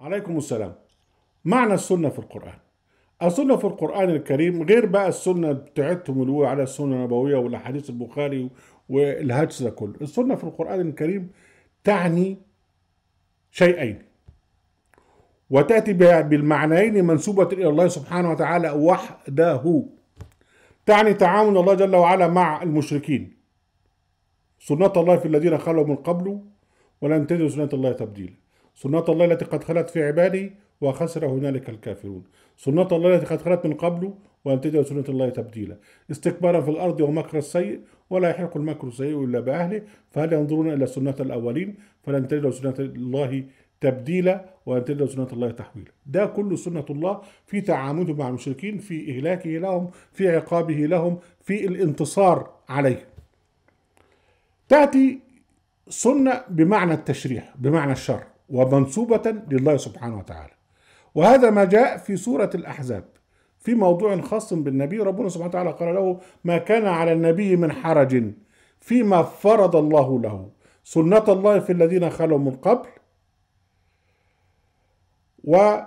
عليكم السلام معنى السنة في القرآن السنة في القرآن الكريم غير بقى السنة بتاعتهم اللي هو على السنة النبوية والأحاديث البخاري والهجس ده كله السنة في القرآن الكريم تعني شيئين وتأتي بالمعنيين منسوبة إلى الله سبحانه وتعالى وحده تعني تعاون الله جل وعلا مع المشركين سنة الله في الذين خلوا من قبله ولن تجد سنة الله تبديلا سنة الله التي قد خلت في عباده وخسر هنالك الكافرون سنة الله التي قد خلت من قبله وأن تجد سنة الله تبديلا استكبارا في الأرض ومكر السيء ولا يحق المكر السيء إلا بأهله فهل ينظرون إلى سنة الأولين فلن تجد سنة الله تبديلا ولن تجد سنة الله تحويلا ده كله سنة الله في تعامله مع المشركين في إهلاكه لهم في عقابه لهم في الانتصار عليه تأتي سنة بمعنى التشريع بمعنى الشر ومنسوبة لله سبحانه وتعالى وهذا ما جاء في سورة الأحزاب في موضوع خاص بالنبي ربنا سبحانه وتعالى قال له ما كان على النبي من حرج فيما فرض الله له سنة الله في الذين خلوا من قبل وكان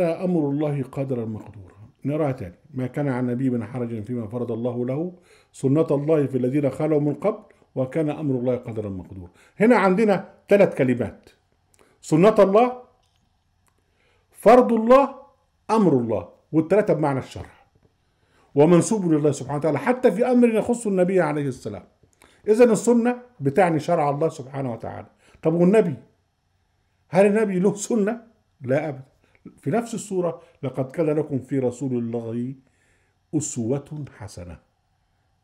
أمر الله قدرا مقدورا نراها تاني ما كان على النبي من حرج فيما فرض الله له سنة الله في الذين خلوا من قبل وكان أمر الله قدرا مقدورا هنا عندنا ثلاث كلمات سنة الله فرض الله أمر الله والثلاثة بمعنى الشرع ومنسوب لله سبحانه وتعالى حتى في أمر يخص النبي عليه السلام إذا السنة بتعني شرع الله سبحانه وتعالى طب والنبي هل النبي له سنة؟ لا أبدا في نفس السورة لقد كان لكم في رسول الله أسوة حسنة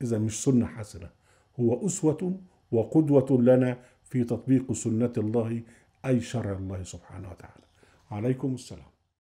إذا مش سنة حسنة هو أسوة وقدوة لنا في تطبيق سنة الله أي شرع الله سبحانه وتعالى عليكم السلام